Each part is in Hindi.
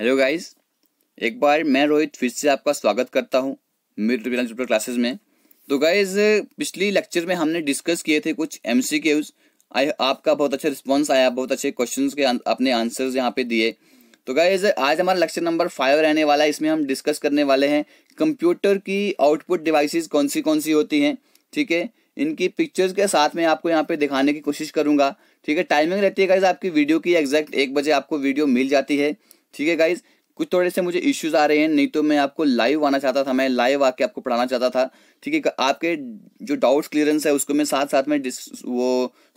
हेलो गाइस एक बार मैं रोहित फिर से आपका स्वागत करता हूँ मेरे ट्रिपल ट्रिपल क्लासेस में तो गाइस पिछली लेक्चर में हमने डिस्कस किए थे कुछ एम सी क्यूज आपका बहुत अच्छा रिस्पॉन्स आया बहुत अच्छे क्वेश्चन के आपने आंसर्स यहाँ पे दिए तो गाइज आज हमारा लेक्चर नंबर फाइव रहने वाला है इसमें हम डिस्कस करने वाले हैं कंप्यूटर की आउटपुट डिवाइस कौन सी कौन सी होती हैं ठीक है इनकी पिक्चर्स के साथ में आपको यहाँ पे दिखाने की कोशिश करूँगा ठीक है टाइमिंग रहती है गाइज आपकी वीडियो की एग्जैक्ट एक बजे आपको वीडियो मिल जाती है ठीक है गाइज कुछ थोड़े से मुझे इश्यूज आ रहे हैं नहीं तो मैं आपको लाइव आना चाहता था मैं लाइव आके आपको पढ़ाना चाहता था ठीक है आपके जो डाउट्स क्लियरेंस है उसको मैं साथ साथ में वो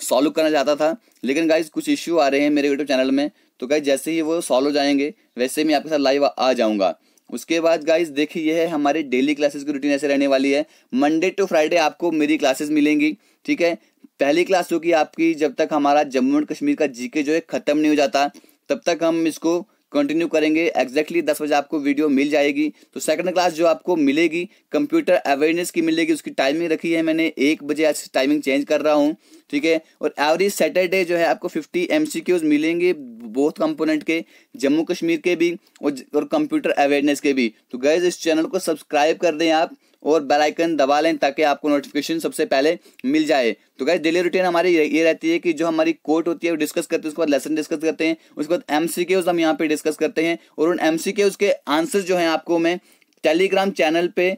सॉल्व करना चाहता था लेकिन गाइज कुछ इश्यू आ रहे हैं मेरे यूट्यूब चैनल में तो गाइज जैसे ही वो सॉल्व हो जाएंगे वैसे मैं आपके साथ लाइव आ जाऊँगा उसके बाद गाइज देखिए यह है हमारे डेली क्लासेस की रूटीन ऐसे रहने वाली है मंडे टू फ्राइडे आपको मेरी क्लासेस मिलेंगी ठीक है पहली क्लास होगी आपकी जब तक हमारा जम्मू एंड कश्मीर का जीके जो है ख़त्म नहीं हो जाता तब तक हम इसको कंटिन्यू करेंगे एग्जैक्टली दस बजे आपको वीडियो मिल जाएगी तो सेकंड क्लास जो आपको मिलेगी कंप्यूटर अवेयरनेस की मिलेगी उसकी टाइमिंग रखी है मैंने एक बजे आज टाइमिंग चेंज कर रहा हूँ ठीक है और एवरी सैटरडे जो है आपको फिफ्टी एम मिलेंगे बोथ कंपोनेंट के जम्मू कश्मीर के भी और, और कंप्यूटर अवेयरनेस के भी तो गैज इस चैनल को सब्सक्राइब कर दें आप और बेल आइकन दबा लें ताकि आपको नोटिफिकेशन सबसे पहले मिल जाए तो गैस डेली रूटीन हमारी ये रहती है कि जो हमारी कोर्ट होती है वो डिस्कस करते हैं उसके बाद लेसन डिस्कस करते हैं उसके बाद एम सी हम यहाँ पे डिस्कस करते हैं और उन एम सी के आंसर जो है आपको मैं टेलीग्राम चैनल पे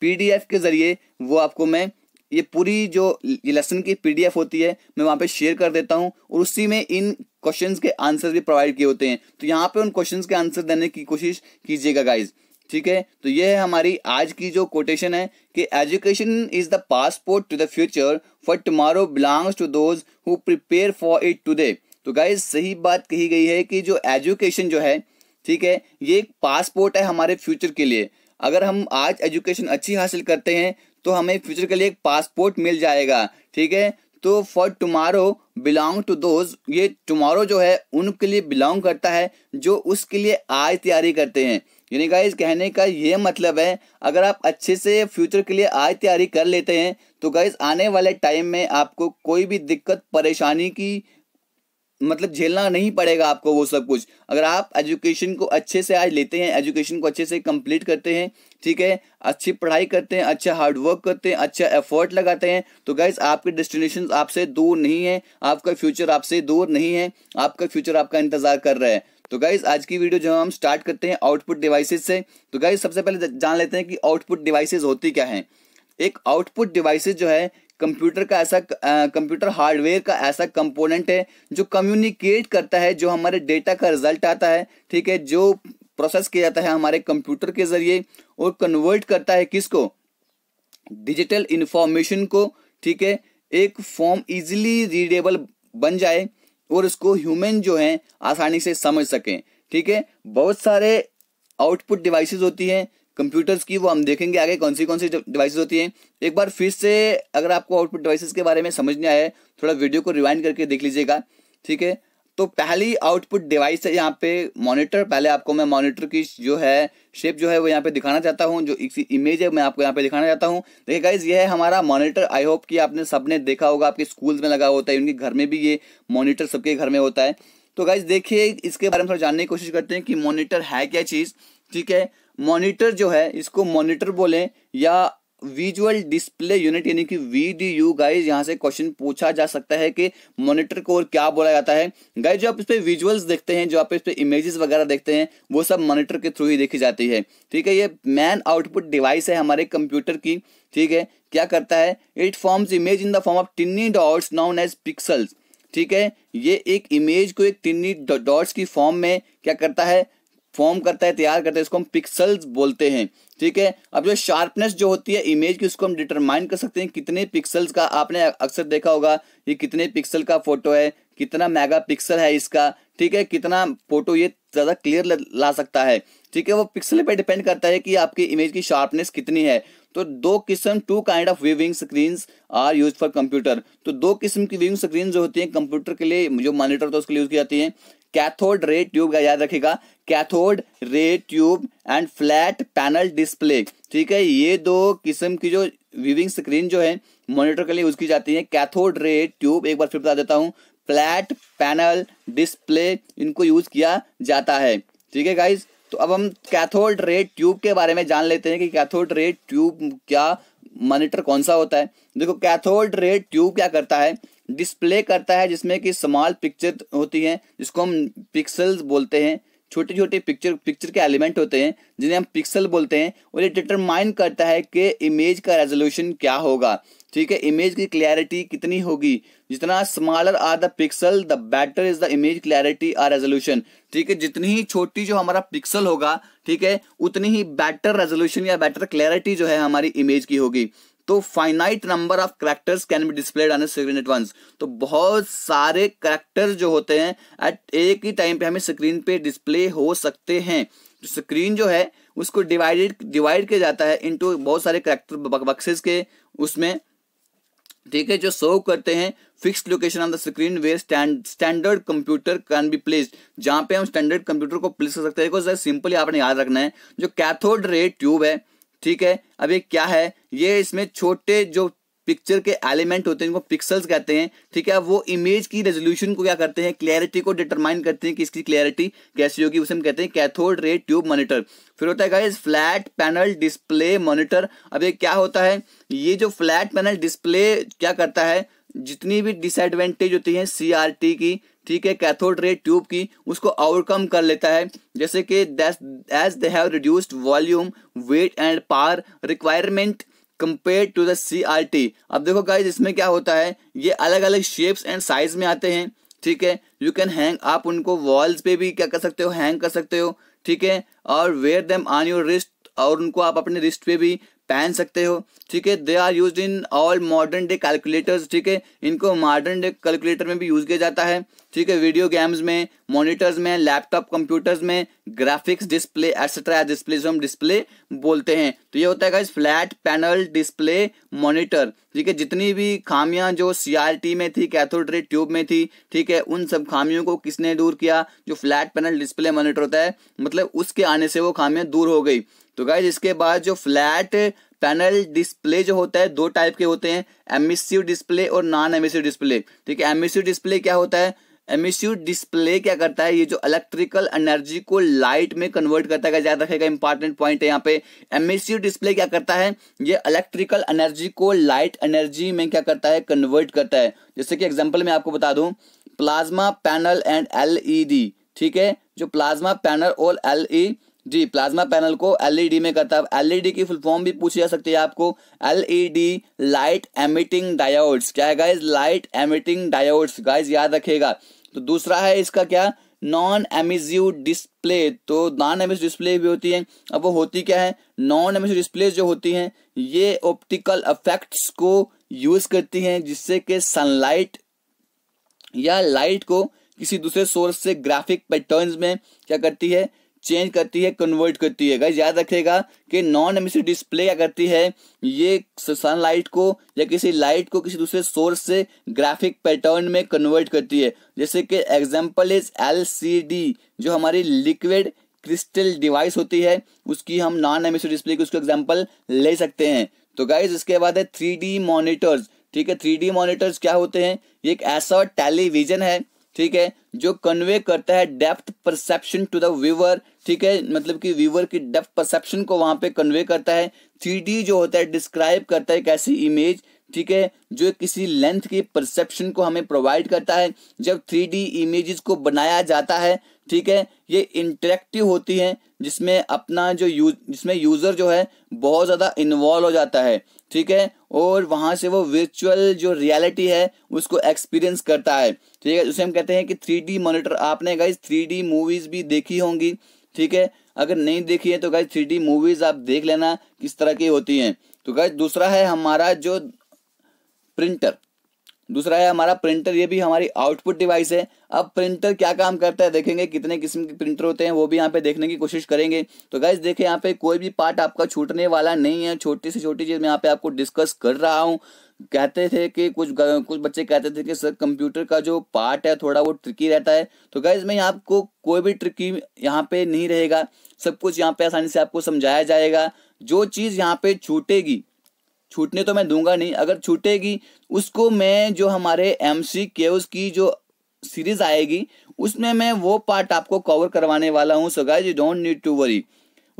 पी के ज़रिए वो आपको मैं ये पूरी जो ये लेसन की पीडीएफ होती है मैं वहाँ पे शेयर कर देता हूँ और उसी में इन क्वेश्चंस के आंसर भी प्रोवाइड किए होते हैं तो यहाँ पे उन क्वेश्चंस के आंसर देने की कोशिश कीजिएगा गाइज़ ठीक है तो ये है हमारी आज की जो कोटेशन है कि education is the passport to the future for tomorrow belongs to those who prepare for it today तो गाइज सही बात कही गई है कि जो एजुकेशन जो है ठीक है ये एक पासपोर्ट है हमारे फ्यूचर के लिए अगर हम आज एजुकेशन अच्छी हासिल करते हैं तो हमें फ्यूचर के लिए एक पासपोर्ट मिल जाएगा ठीक है तो for tomorrow belong to those ये टुमारो जो है उनके लिए बिलोंग करता है जो उसके लिए आज तैयारी करते हैं यानी गाइज कहने का ये मतलब है अगर आप अच्छे से फ्यूचर के लिए आज तैयारी कर लेते हैं तो गाइज आने वाले टाइम में आपको कोई भी दिक्कत परेशानी की मतलब झेलना नहीं पड़ेगा आपको वो सब कुछ अगर आप एजुकेशन को अच्छे से आज लेते हैं एजुकेशन को अच्छे से कंप्लीट करते हैं ठीक है अच्छी पढ़ाई करते हैं अच्छा हार्डवर्क करते हैं अच्छा एफर्ट लगाते हैं तो गाइज आपके डेस्टिनेशन आपसे दूर नहीं है आपका फ्यूचर आपसे दूर नहीं है आपका फ्यूचर आपका इंतज़ार कर रहा है तो गाइज आज की वीडियो जो हम स्टार्ट करते हैं आउटपुट डिवाइसेज से तो गाइज सबसे पहले जान लेते हैं कि आउटपुट डिवाइसेज होती क्या है एक आउटपुट डिवाइसेज जो है कंप्यूटर का ऐसा कंप्यूटर हार्डवेयर का ऐसा कंपोनेंट है जो कम्युनिकेट करता है जो हमारे डेटा का रिजल्ट आता है ठीक है जो प्रोसेस किया जाता है हमारे कंप्यूटर के जरिए और कन्वर्ट करता है किसको डिजिटल इन्फॉर्मेशन को ठीक है एक फॉर्म इजिली रीडेबल बन जाए और इसको ह्यूमन जो है आसानी से समझ सकें ठीक है बहुत सारे आउटपुट डिवाइसेस होती हैं कंप्यूटर्स की वो हम देखेंगे आगे कौन सी कौन सी डिवाइसेस होती हैं एक बार फिर से अगर आपको आउटपुट डिवाइसेस के बारे में समझने आया है थोड़ा वीडियो को रिवाइंड करके देख लीजिएगा ठीक है तो पहली आउटपुट डिवाइस है यहाँ पे मॉनिटर पहले आपको मैं मॉनिटर की जो है शेप जो है वो यहाँ पे दिखाना चाहता हूँ जो इसी इमेज है मैं आपको यहाँ पे दिखाना चाहता हूँ देखिए गाइज ये है हमारा मॉनिटर आई होप कि आपने सबने देखा होगा आपके स्कूल में लगा होता है उनके घर में भी ये मॉनिटर सबके घर में होता है तो गाइज देखिए इसके बारे में थोड़ा जानने की कोशिश करते हैं कि मॉनिटर है क्या चीज़ ठीक है मॉनिटर जो है इसको मॉनिटर बोलें या विजुअल डिस्प्ले यूनिट यानी कि वी गाइस यहां से क्वेश्चन पूछा जा सकता है कि मॉनिटर को और क्या बोला जाता है गाइस जो आप इस पे विजुअल्स देखते हैं जो आप इस पे इमेजेस वगैरह देखते हैं वो सब मॉनिटर के थ्रू ही देखी जाती है ठीक है ये मैन आउटपुट डिवाइस है हमारे कंप्यूटर की ठीक है क्या करता है it forms image in the form of tiny dots known as pixels ठीक है ये एक इमेज को एक टिन्नी डॉट्स की फॉर्म में क्या करता है फॉर्म करता है तैयार करता है इसको हम पिक्सल्स बोलते हैं ठीक है अब जो शार्पनेस जो होती है इमेज की उसको हम डिटरमाइन कर सकते हैं कितने पिक्सल्स का आपने अक्सर देखा होगा ये कितने पिक्सल का फोटो है कितना मेगा पिक्सल है इसका ठीक है कितना फोटो ये ज़्यादा क्लियर ला सकता है ठीक है वो पिक्सल पे डिपेंड करता है कि आपकी इमेज की शार्पनेस कितनी है तो दो किस्म two kind of viewing screen are use for computer तो दो किस्म की व्यूविंग स्क्रीन जो होती है कंप्यूटर के लिए जो मॉनिटर होता है उसके लिए यूज की जाती है कैथोड रे ट्यूब का याद रखेगा cathode ray tube and flat panel display ठीक है ये दो किस्म की जो व्यूविंग स्क्रीन जो है मॉनिटर के लिए यूज की जाती है कैथोड रे ट्यूब एक बार फिर बता देता हूँ फ्लैट पैनल डिस्प्ले इनको यूज किया जाता है ठीक है गाइज तो अब हम कैथोड रे ट्यूब के बारे में जान लेते हैं कि कैथोड रे ट्यूब क्या मॉनिटर कौन सा होता है देखो कैथोड रे ट्यूब क्या करता है डिस्प्ले करता है जिसमें कि स्मॉल पिक्चर होती है जिसको हम पिक्सल्स बोलते हैं छोटे छोटे पिक्चर पिक्चर के एलिमेंट होते हैं जिन्हें हम पिक्सल बोलते हैं और ये डिटरमाइन करता है कि इमेज का रेजोल्यूशन क्या होगा ठीक है इमेज की क्लैरिटी कितनी होगी जितना smaller are the pixel the better is the image clarity or resolution ठीक है जितनी ही छोटी जो हमारा पिक्सल होगा ठीक है उतनी ही बेटर रेजोल्यूशन या बेटर क्लैरिटी जो है हमारी इमेज की होगी तो finite number of characters can be displayed on screen at once तो बहुत सारे करेक्टर्स जो होते हैं एट एक ही टाइम पे हमें स्क्रीन पे डिस्प्ले हो सकते हैं तो स्क्रीन जो है उसको डिवाइडेड डिवाइड किया जाता है इनटू बहुत सारे करेक्टर बक्सेस के उसमें ठीक है जो सर्व करते हैं fix location on the screen where standard computer can be placed जहां पे हम स्टैंडर्ड कंप्यूटर को प्लेस कर सकते हैं सिंपली आपने याद रखना है जो कैथोड रे ट्यूब है ठीक है अब ये क्या है ये इसमें छोटे जो पिक्चर के एलिमेंट होते हैं इनको पिक्सल्स कहते हैं ठीक है वो इमेज की रेजोल्यूशन को क्या करते हैं क्लियरिटी को डिटरमाइन करते हैं कि इसकी क्लियरिटी कैसी होगी उसे हम कहते हैं कैथोड रे ट्यूब मॉनिटर फिर होता है guys flat panel display monitor अब ये क्या होता है ये जो फ्लैट पैनल डिस्प्ले क्या करता है जितनी भी डिसएडवेंटेज होती है सीआरटी की ठीक है कैथोड रे ट्यूब की उसको ओवरकम कर लेता है जैसे कि as they have reduced volume weight and power requirement compare to the C R T अब देखो गाइज इसमें क्या होता है ये अलग अलग शेप्स एंड साइज में आते हैं ठीक है यू कैन हैंग आप उनको वॉल्स पे भी क्या कर सकते हो हैंग कर सकते हो ठीक है और wear them on your wrist और उनको आप अपने रिस्ट पे भी पहन सकते हो ठीक है they are use in all modern day calculators ठीक है इनको मॉडर्न डे कैलकुलेटर में भी यूज किया जाता है ठीक है वीडियो गेम्स में मॉनिटर्स में लैपटॉप कंप्यूटर्स में ग्राफिक्स डिस्प्ले एक्सेट्रा डिस्प्ले जो हम डिस्प्ले बोलते हैं तो ये होता है फ्लैट पैनल डिस्प्ले मॉनिटर ठीक है जितनी भी खामियां जो सीआरटी में थी कैथोड ट्यूब में थी ठीक है उन सब खामियों को किसने दूर किया जो फ्लैट पैनल डिस्प्ले मॉनिटर होता है मतलब उसके आने से वो खामियां दूर हो गई तो गाइज इसके बाद जो फ्लैट पैनल डिस्प्ले जो होता है दो टाइप के होते हैं एमिस्यू डिस्प्ले और नॉन एमिस्यू डिस्प्ले ठीक है एमिस्यू डिस्प्ले क्या होता है एमिस्यू डिस्प्ले क्या करता है ये जो इलेक्ट्रिकल एनर्जी को लाइट में कन्वर्ट करता है याद रखेगा इंपॉर्टेंट पॉइंट है यहाँ पे एमिस्यू डिस्प्ले क्या करता है ये इलेक्ट्रिकल एनर्जी को लाइट एनर्जी में क्या करता है कन्वर्ट करता है जैसे कि एग्जाम्पल मैं आपको बता दू प्लाज्मा पैनल एंड एलईडी ठीक है जो प्लाज्मा पैनल और एलई जी प्लाज्मा पैनल को एलईडी e में करता है एलईडी e की फुल फॉर्म भी पूछी जा सकती है आपको एलईडी लाइट एमिटिंग डायोड्स क्या है guys light emitting diodes guys याद रखेगा तो दूसरा है इसका क्या नॉन एमिजिव डिस्प्ले तो नॉन एमिज डिस्प्ले भी होती है अब वो होती क्या है नॉन एमिज डिस्प्ले जो होती है ये ऑप्टिकल अफेक्ट्स को यूज करती हैं जिससे कि सनलाइट या लाइट को किसी दूसरे सोर्स से ग्राफिक पैटर्न्स में क्या करती है चेंज करती है कन्वर्ट करती है गाइज याद रखेगा कि नॉन एमिसिव डिस्प्ले क्या करती है ये सनलाइट को या किसी लाइट को किसी दूसरे सोर्स से ग्राफिक पैटर्न में कन्वर्ट करती है जैसे कि एग्जांपल इज एलसीडी जो हमारी लिक्विड क्रिस्टल डिवाइस होती है उसकी हम नॉन एमिसिव डिस्प्ले की उसको एग्जाम्पल ले सकते हैं तो गाइज इसके बाद है थ्री डी मॉनिटर्स ठीक है थ्री डी मॉनिटर्स क्या होते हैं ये एक ऐसा टेलीविजन है ठीक है जो कन्वे करता है depth perception to the viewer ठीक है मतलब कि व्यूवर की डेप्थ परसेप्शन को वहां पे कन्वे करता है थ्री जो होता है डिस्क्राइब करता है कैसी ऐसी इमेज ठीक है जो किसी लेंथ की परसेप्शन को हमें प्रोवाइड करता है जब थ्री डी इमेजेस को बनाया जाता है ठीक है ये इंटरेक्टिव होती है जिसमें अपना जो यूज जिसमें यूज़र जो है बहुत ज़्यादा इन्वॉल्व हो जाता है ठीक है और वहाँ से वो वर्चुअल जो रियलिटी है उसको एक्सपीरियंस करता है ठीक है उसे हम कहते हैं कि थ्री डी मोनिटर आपने गाइज थ्री डी मूवीज़ भी देखी होंगी ठीक है अगर नहीं देखी है तो गाइज थ्री डी मूवीज़ आप देख लेना किस तरह की होती हैं तो गाइज दूसरा है हमारा जो प्रिंटर दूसरा है हमारा प्रिंटर ये भी हमारी आउटपुट डिवाइस है अब प्रिंटर क्या काम करता है देखेंगे कितने किस्म के प्रिंटर होते हैं वो भी यहाँ पे देखने की कोशिश करेंगे तो गाइज देखें यहाँ पे कोई भी पार्ट आपका छूटने वाला नहीं है छोटी से छोटी चीज़ मैं यहाँ पे आपको डिस्कस कर रहा हूँ कहते थे कि कुछ कुछ बच्चे कहते थे कि सर कंप्यूटर का जो पार्ट है थोड़ा वो ट्रिकी रहता है तो गाइज में आपको कोई भी ट्रिकी यहाँ पे नहीं रहेगा सब कुछ यहाँ पे आसानी से आपको समझाया जाएगा जो चीज़ यहाँ पे छूटेगी छूटने तो मैं दूंगा नहीं अगर छूटेगी उसको मैं जो हमारे एम सी की जो सीरीज आएगी उसमें मैं वो पार्ट आपको कवर करवाने वाला हूँ so guys you don't need to worry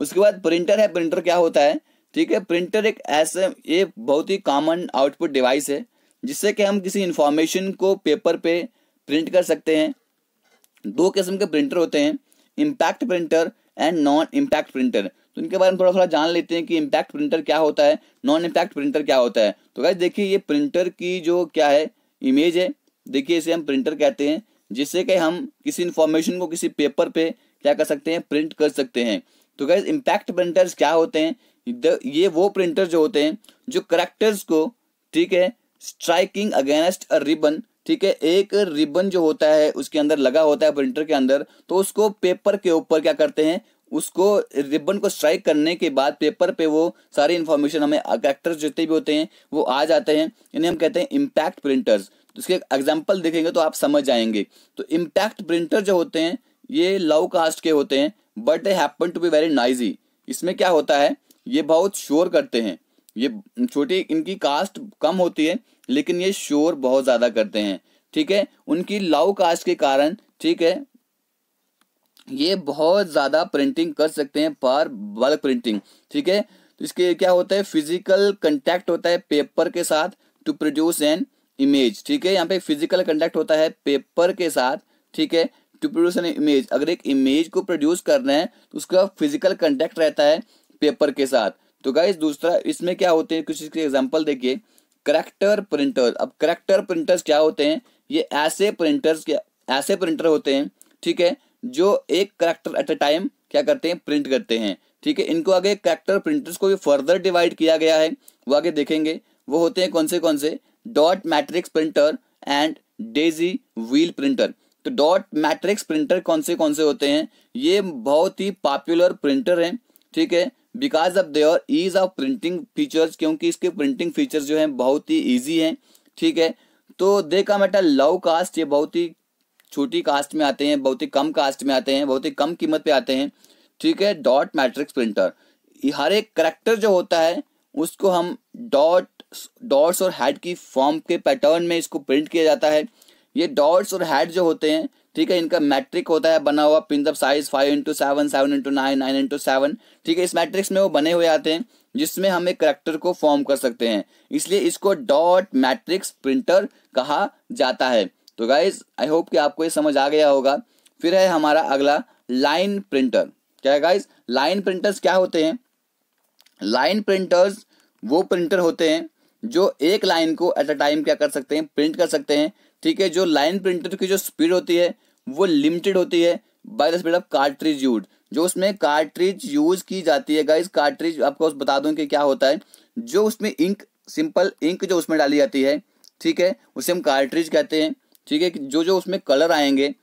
उसके बाद प्रिंटर है प्रिंटर क्या होता है ठीक है प्रिंटर एक ऐसे ये बहुत ही कॉमन आउटपुट डिवाइस है जिससे कि हम किसी इंफॉर्मेशन को पेपर पे प्रिंट कर सकते हैं दो किस्म के प्रिंटर होते हैं impact printer and non impact printer तो इनके बारे में थोड़ा थोड़ा जान लेते हैं कि इम्पैक्ट प्रिंटर क्या होता है नॉन इम्पैक्ट प्रिंटर क्या होता है तो गाइज देखिए ये प्रिंटर की जो क्या है इमेज है देखिए इसे हम प्रिंटर कहते हैं जिससे कि हम किसी इन्फॉर्मेशन को किसी पेपर पे क्या कर सकते हैं प्रिंट कर सकते हैं तो गैस इम्पैक्ट प्रिंटर्स क्या होते हैं ये वो प्रिंटर जो होते हैं जो करेक्टर्स को ठीक है स्ट्राइकिंग अगेंस्ट अ रिबन ठीक है एक रिबन जो होता है उसके अंदर लगा होता है प्रिंटर के अंदर तो उसको पेपर के ऊपर क्या करते हैं उसको रिबन को स्ट्राइक करने के बाद पेपर पे वो सारी इन्फॉर्मेशन हमें एक्टर्स जितने भी होते हैं वो आ जाते हैं इन्हें हम कहते हैं इम्पैक्ट प्रिंटर्स तो इसके एग्जाम्पल देखेंगे तो आप समझ आएंगे तो इम्पैक्ट प्रिंटर जो होते हैं ये लव कास्ट के होते हैं but they happen to be very noisy इसमें क्या होता है ये बहुत शोर करते हैं ये छोटी इनकी कास्ट कम होती है लेकिन ये शोर बहुत ज़्यादा करते हैं ठीक है उनकी लव कास्ट के कारण ठीक है ये बहुत ज़्यादा प्रिंटिंग कर सकते हैं पर बल्क प्रिंटिंग ठीक है तो इसके क्या होता है फिजिकल कंटैक्ट होता है पेपर के साथ टू प्रोड्यूस एन इमेज ठीक है यहाँ पे फिजिकल कंटेक्ट होता है पेपर के साथ ठीक है टू प्रोड्यूस एन इमेज अगर एक इमेज को प्रोड्यूस कर रहे हैं तो उसका फिजिकल कंटेक्ट रहता है पेपर के साथ तो गाइज दूसरा इसमें क्या होते हैं कुछ इसके एग्जाम्पल देखिए करेक्टर प्रिंटर अब करेक्टर प्रिंटर्स क्या होते हैं ये ऐसे प्रिंटर्स ऐसे प्रिंटर होते हैं ठीक है जो एक करेक्टर एट ए टाइम क्या करते हैं प्रिंट करते हैं ठीक है इनको आगे करेक्टर प्रिंटर्स को भी फर्दर डिवाइड किया गया है वो आगे देखेंगे वो होते हैं कौन से कौन से dot matrix printer and daisy wheel printer तो डॉट मैट्रिक्स प्रिंटर कौन से कौन से होते हैं ये बहुत ही पॉपुलर प्रिंटर हैं ठीक है because of their ease of printing features क्योंकि इसके प्रिंटिंग फीचर्स जो हैं बहुत ही ईजी हैं ठीक है तो they made at low cost ये बहुत ही छोटी कास्ट में आते हैं बहुत ही कम कास्ट में आते हैं बहुत ही कम कीमत पे आते हैं ठीक है डॉट मैट्रिक्स प्रिंटर हर एक करेक्टर जो होता है उसको हम डॉट डॉट्स और हैड की फॉर्म के पैटर्न में इसको प्रिंट किया जाता है ये डॉट्स और हैड जो होते हैं ठीक है इनका मैट्रिक होता है बना हुआ pins of size five into seven seven into nine nine into seven ठीक है इस मैट्रिक्स में वो बने हुए आते हैं जिसमें हम एक करेक्टर को फॉर्म कर सकते हैं इसलिए इसको डॉट मैट्रिक्स प्रिंटर कहा जाता है तो गाइज आई होप कि आपको ये समझ आ गया होगा फिर है हमारा अगला लाइन प्रिंटर क्या है गाइज लाइन प्रिंटर्स क्या होते हैं लाइन प्रिंटर्स वो प्रिंटर होते हैं जो एक लाइन को एट अ टाइम क्या कर सकते हैं प्रिंट कर सकते हैं ठीक है जो लाइन प्रिंटर की जो स्पीड होती है वो लिमिटेड होती है by the speed of cartridge use जो उसमें कार्ट्रिज यूज की जाती है गाइज कार्ट्रिज आपको बता दूं कि क्या होता है जो उसमें इंक सिंपल इंक जो उसमें डाली जाती है ठीक है उसे हम कार्ट्रिज कहते हैं ठीक है जो जो उसमें कलर आएंगे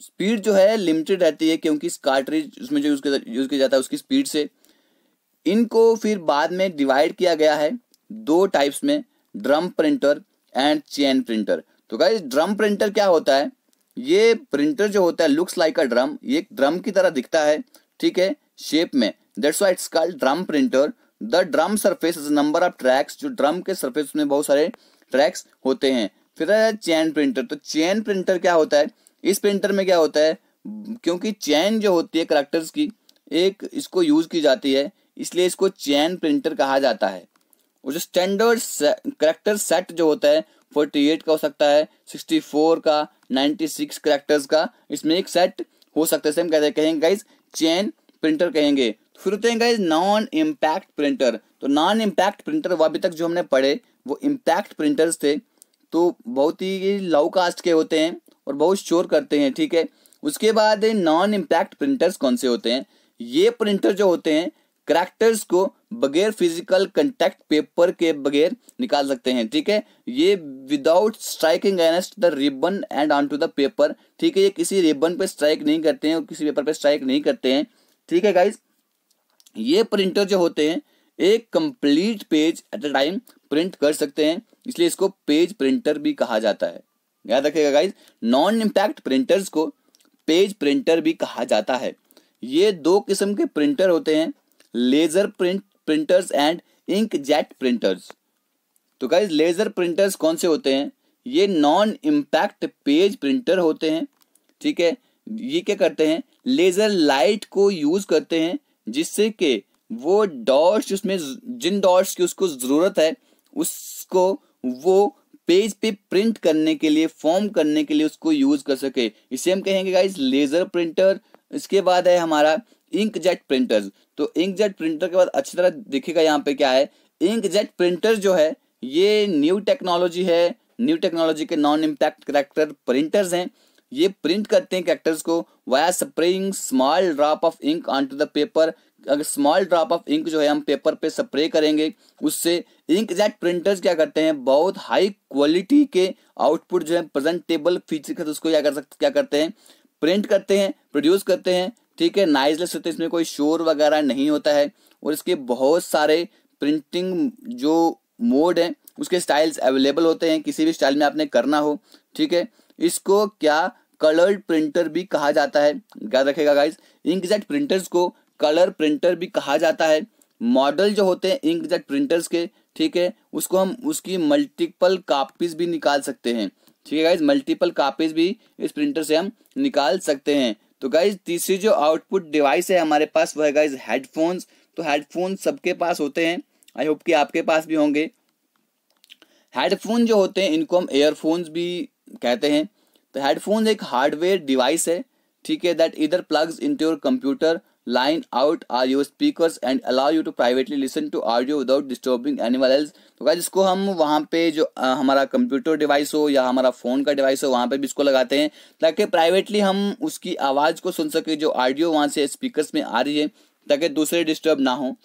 स्पीड जो है लिमिटेड रहती है क्योंकि कार्टरेज उसमें जो यूज़ किया जाता है उसकी स्पीड से इनको फिर बाद में डिवाइड किया गया है दो टाइप्स में drum printer and chain printer तो क्या ड्रम प्रिंटर क्या होता है ये प्रिंटर जो होता है लुक्स लाइक अ ड्रम ये ड्रम की तरह दिखता है ठीक है शेप में that's why it's called drum printer the drum surface number of tracks जो ड्रम के सरफेस में बहुत सारे ट्रैक्स होते हैं फिर है चैन प्रिंटर तो चैन प्रिंटर क्या होता है इस प्रिंटर में क्या होता है क्योंकि चैन जो होती है करेक्टर्स की एक इसको यूज़ की जाती है इसलिए इसको चैन प्रिंटर कहा जाता है और जो स्टैंडर्ड करेक्टर सेट जो होता है फोर्टी एट का हो सकता है सिक्सटी फोर का नाइन्टी सिक्स करेक्टर्स का इसमें एक सेट हो सकता है सेम कहते हैं कहेंगे गाइज चैन प्रिंटर कहेंगे फिर होते हैं गाइज नॉन इम्पैक्ट प्रिंटर तो नॉन इम्पैक्ट प्रिंटर वो अभी तक जो हमने पढ़े वो इम्पैक्ट प्रिंटर्स थे तो बहुत ही लो कास्ट के होते हैं और बहुत शोर करते हैं ठीक है उसके बाद नॉन इम्पैक्ट प्रिंटर्स कौन से होते हैं ये प्रिंटर जो होते हैं करेक्टर्स को बगैर फिजिकल कंटेक्ट पेपर के बगैर निकाल सकते हैं ठीक है ये without striking against the ribbon and on to the paper ठीक है ये किसी रिबन पे स्ट्राइक नहीं करते हैं और किसी पेपर पे स्ट्राइक नहीं करते हैं ठीक है गाइज ये प्रिंटर जो होते हैं एक complete page at a time print कर सकते हैं इसलिए इसको पेज प्रिंटर भी कहा जाता है याद रखिएगा गाइज नॉन इम्पैक्ट प्रिंटर्स को पेज प्रिंटर भी कहा जाता है ये दो किस्म के प्रिंटर होते हैं laser print printers and ink jet printers तो गाइज लेजर प्रिंटर्स कौन से होते हैं ये नॉन इम्पैक्ट पेज प्रिंटर होते हैं ठीक है ये क्या करते हैं लेजर लाइट को यूज करते हैं जिससे कि वो डॉट्स उसमें जिन डॉट्स की उसको ज़रूरत है उसको वो पेज पे प्रिंट करने के लिए फॉर्म करने के लिए उसको यूज कर सके इसे हम कहेंगे गाइज लेजर प्रिंटर इसके बाद है हमारा इंक जेट प्रिंटर तो इंक जेट प्रिंटर के बाद अच्छी तरह देखेगा यहाँ पे क्या है इंक जेट प्रिंटर जो है ये न्यू टेक्नोलॉजी है न्यू टेक्नोलॉजी के नॉन इम्पैक्ट करेक्टर प्रिंटर्स हैं ये प्रिंट करते हैं करेक्टर्स को via spring small drop of ink on to the paper अगर स्मॉल ड्रॉप ऑफ इंक जो है हम पेपर पे स्प्रे करेंगे उससे इंक जैट प्रिंटर्स क्या करते हैं बहुत हाई क्वालिटी के आउटपुट जो है प्रेजेंटेबल फीचर के उसको क्या कर सकते क्या करते हैं प्रिंट करते हैं प्रोड्यूस करते हैं ठीक है नाइजलेस होते इसमें कोई शोर वगैरह नहीं होता है और इसके बहुत सारे प्रिंटिंग जो मोड हैं उसके स्टाइल्स अवेलेबल होते हैं किसी भी स्टाइल में आपने करना हो ठीक है इसको क्या कलर्ड प्रिंटर भी कहा जाता है याद रखेगा गाइज इंकजेट प्रिंटर्स को कलर प्रिंटर भी कहा जाता है मॉडल जो होते हैं इंकजेट प्रिंटर्स के ठीक है उसको हम उसकी मल्टीपल कापीज भी निकाल सकते हैं ठीक है गाइज मल्टीपल कापीज भी इस प्रिंटर से हम निकाल सकते हैं तो गाइज तीसरी जो आउटपुट डिवाइस है हमारे पास वह है गाइज हेडफोन्स तो हेडफोन सबके पास होते हैं आई होप कि आपके पास भी होंगे हेडफोन जो होते हैं इनको हम एयरफोन्स भी कहते हैं तो हेडफोन एक हार्डवेयर डिवाइस है ठीक है दैट इधर plugs to your computer line out are your speakers and allow you to privately listen to audio without disturbing anyone else तो क्या इसको हम वहाँ पे जो आ, हमारा कंप्यूटर डिवाइस हो या हमारा फ़ोन का डिवाइस हो वहाँ पे भी इसको लगाते हैं ताकि प्राइवेटली हम उसकी आवाज़ को सुन सके जो ऑडियो वहाँ से स्पीकर्स में आ रही है ताकि दूसरे डिस्टर्ब ना हो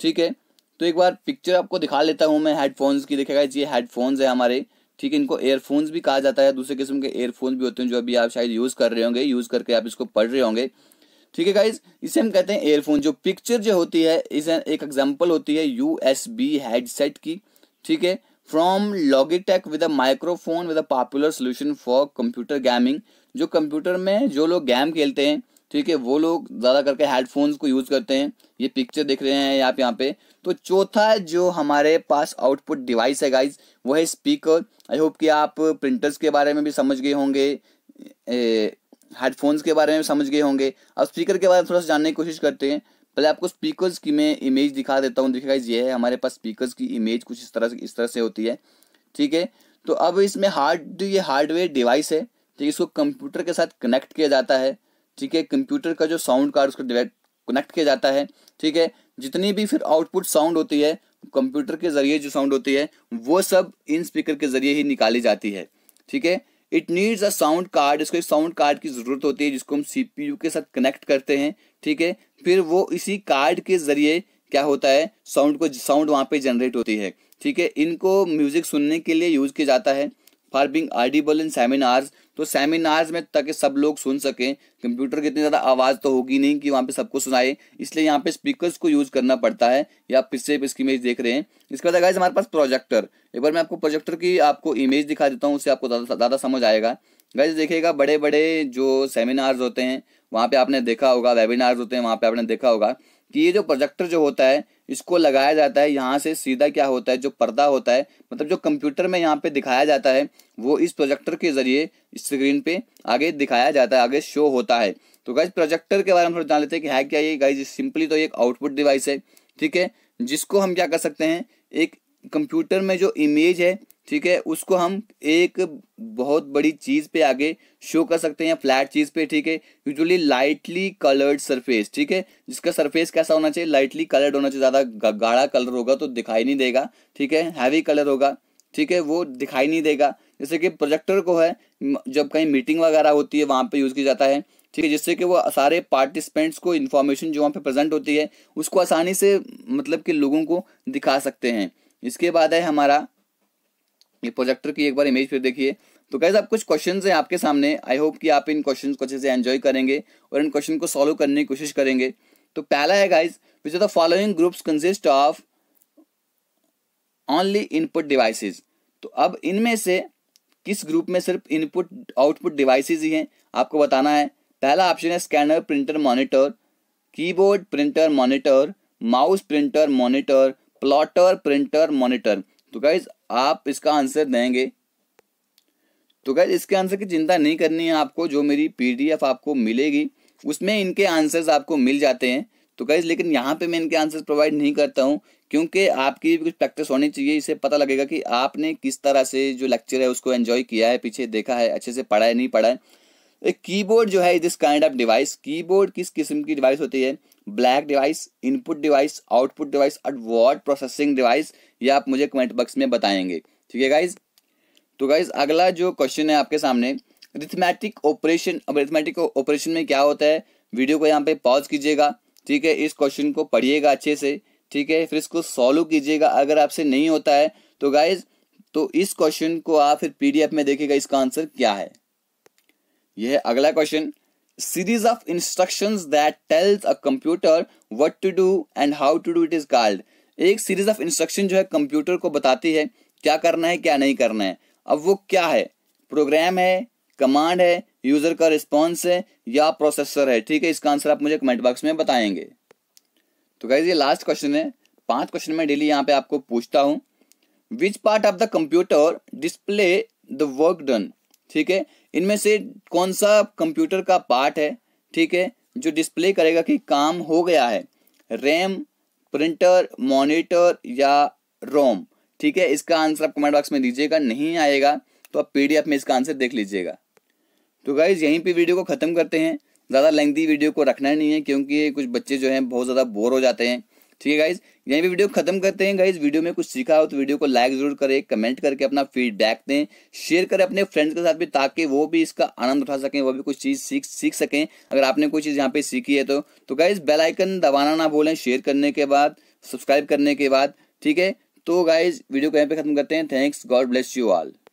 ठीक है तो एक बार पिक्चर आपको दिखा लेता हूँ मैं हेडफोन्स की देखेगा ये हेडफोन्स है हमारे ठीक है इनको एयरफोन्स भी कहा जाता है दूसरे किस्म के एयरफोन्स भी होते हैं जो अभी आप शायद यूज़ कर रहे होंगे यूज़ करके आप इसको पढ़ रहे होंगे ठीक है गाइज इसे हम कहते हैं एयरफोन जो पिक्चर जो होती है इसे एक एग्जाम्पल होती है यू हेडसेट की ठीक है from Logitech with a microphone with a popular solution for computer gaming जो कंप्यूटर में जो लोग गेम खेलते हैं ठीक है वो लोग ज़्यादा करके हेडफोन्स को यूज़ करते हैं ये पिक्चर देख रहे हैं आप यहाँ पे तो चौथा जो हमारे पास आउटपुट डिवाइस है गाइज वो है स्पीकर आई होप कि आप प्रिंटर्स के बारे में भी समझ गए होंगे हेडफोन्स के बारे में समझ गए होंगे अब स्पीकर के बारे में थोड़ा सा जानने की कोशिश करते हैं पहले आपको स्पीकर्स की मैं इमेज दिखा देता हूँ देखिए ये है हमारे पास स्पीकर्स की इमेज कुछ इस तरह से इस तरह से होती है ठीक है तो अब इसमें हार्ड ये हार्डवेयर डिवाइस है ठीक है इसको कंप्यूटर के साथ कनेक्ट किया जाता है ठीक है कंप्यूटर का जो साउंड कार्ड उसको कनेक्ट किया जाता है ठीक है जितनी भी फिर आउटपुट साउंड होती है कंप्यूटर के जरिए जो साउंड होती है वो सब इन स्पीकर के जरिए ही निकाली जाती है ठीक है it needs a sound card इसको एक साउंड कार्ड की ज़रूरत होती है जिसको हम सीपीयू के साथ कनेक्ट करते हैं ठीक है फिर वो इसी कार्ड के ज़रिए क्या होता है साउंड को साउंड वहाँ पे जनरेट होती है ठीक है इनको म्यूज़िक सुनने के लिए यूज़ किया जाता है for being audible in seminars तो सेमिनार्स में ताकि सब लोग सुन सकें कंप्यूटर की इतनी ज़्यादा आवाज़ तो होगी नहीं कि वहाँ पे सबको सुनाए इसलिए यहाँ पे स्पीकर्स को यूज़ करना पड़ता है या आप पिछले इसकी इमेज देख रहे हैं इसके बाद अगर हमारे पास प्रोजेक्टर एक बार मैं आपको प्रोजेक्टर की आपको इमेज दिखा देता हूँ उससे आपको ज़्यादा समझ आएगा गाइज देखिएगा बड़े बड़े जो सेमिनार्स होते हैं वहाँ पर आपने देखा होगा वेबिनार्स होते हैं वहाँ पर आपने देखा होगा कि ये जो प्रोजेक्टर जो होता है इसको लगाया जाता है यहाँ से सीधा क्या होता है जो पर्दा होता है मतलब जो कंप्यूटर में यहाँ पे दिखाया जाता है वो इस प्रोजेक्टर के जरिए स्क्रीन पे आगे दिखाया जाता है आगे शो होता है तो गाइज प्रोजेक्टर के बारे में जान लेते हैं कि है क्या ये गाइज सिंपली तो एक आउटपुट डिवाइस है ठीक है जिसको हम क्या कर सकते हैं एक कंप्यूटर में जो इमेज है ठीक है उसको हम एक बहुत बड़ी चीज़ पे आगे शो कर सकते हैं फ्लैट चीज़ पे ठीक है यूजुअली लाइटली कलर्ड सरफेस ठीक है जिसका सरफेस कैसा होना चाहिए लाइटली कलर्ड होना चाहिए ज़्यादा गाढ़ा कलर होगा तो दिखाई नहीं देगा ठीक है हैवी कलर होगा ठीक है वो दिखाई नहीं देगा जैसे कि प्रोजेक्टर को है जब कहीं मीटिंग वगैरह होती है वहाँ पर यूज़ किया जाता है ठीक है जिससे कि वो सारे पार्टिसिपेंट्स को इन्फॉर्मेशन जो वहाँ पे प्रेजेंट होती है उसको आसानी से मतलब कि लोगों को दिखा सकते हैं इसके बाद है हमारा ये प्रोजेक्टर की एक बार इमेज फिर देखिए तो गैस आप कुछ क्वेश्चन हैं आपके सामने आई होप कि आप इन क्वेश्चन को अच्छे से एंजॉय करेंगे और इन क्वेश्चन को सॉल्व करने की कोशिश करेंगे तो पहला है guys which are the following groups consist of only input devices तो अब इनमें से किस ग्रुप में सिर्फ इनपुट आउटपुट डिवाइसेज ही हैं आपको बताना है पहला ऑप्शन है scanner printer monitor keyboard printer monitor mouse printer monitor plotter printer monitor तो गाइज आप इसका आंसर देंगे तो गाइज इसके आंसर की चिंता नहीं करनी है आपको जो मेरी पीडीएफ आपको मिलेगी उसमें इनके आंसर्स आपको मिल जाते हैं तो गाइज लेकिन यहाँ पे मैं इनके आंसर्स प्रोवाइड नहीं करता हूँ क्योंकि आपकी भी कुछ प्रैक्टिस होनी चाहिए इसे पता लगेगा कि आपने किस तरह से जो लेक्चर है उसको एंजॉय किया है पीछे देखा है अच्छे से पढ़ा है नहीं पढ़ा है एक कीबोर्ड जो है this kind of device keyboard किस किस्म की डिवाइस होती है black device input device output device और वर्ड प्रोसेसिंग डिवाइस ये आप मुझे कमेंट बॉक्स में बताएंगे ठीक है गाइज तो गाइज अगला जो क्वेश्चन है आपके सामने रिथमेटिक ऑपरेशन अब रिथमेटिक ऑपरेशन में क्या होता है वीडियो को यहाँ पे पॉज कीजिएगा ठीक है इस क्वेश्चन को पढ़िएगा अच्छे से ठीक है फिर इसको सॉल्व कीजिएगा अगर आपसे नहीं होता है तो गाइज तो इस क्वेश्चन को आप फिर पीडीएफ में देखिएगा इसका आंसर क्या है यह है अगला question series of instructions that tells a computer what to do and how to do it is called एक सीरीज ऑफ इंस्ट्रक्शन जो है कंप्यूटर को बताती है क्या करना है क्या नहीं करना है अब वो क्या है प्रोग्राम है कमांड है यूजर का रिस्पॉन्स है या प्रोसेसर है ठीक है इसका आंसर आप मुझे कमेंट बॉक्स में बताएंगे तो गाइज ये लास्ट क्वेश्चन है पांच क्वेश्चन में डेली यहाँ पे आपको पूछता हूँ which part of the computer display the work done ठीक है इनमें से कौन सा कंप्यूटर का पार्ट है ठीक है जो डिस्प्ले करेगा कि काम हो गया है रैम प्रिंटर मॉनिटर या रोम ठीक है इसका आंसर आप कमेंट बॉक्स में दीजिएगा नहीं आएगा तो आप पीडीएफ में इसका आंसर देख लीजिएगा तो गाइज यहीं पे वीडियो को ख़त्म करते हैं ज़्यादा लेंथी वीडियो को रखना नहीं है क्योंकि कुछ बच्चे जो हैं बहुत ज़्यादा बोर हो जाते हैं ठीक है गाइज यहीं पे वीडियो खत्म करते हैं गाइज वीडियो में कुछ सीखा हो तो वीडियो को लाइक जरूर करें कमेंट करके अपना फीडबैक दें शेयर करें अपने फ्रेंड्स के साथ भी ताकि वो भी इसका आनंद उठा सकें वो भी कुछ चीज़ सीख सीख सकें अगर आपने कोई चीज़ यहाँ पे सीखी है तो तो गाइज बेलाइकन दबाना ना भूलें शेयर करने के बाद सब्सक्राइब करने के बाद ठीक है तो गाइज वीडियो को यहाँ पे खत्म करते हैं thanks God bless you all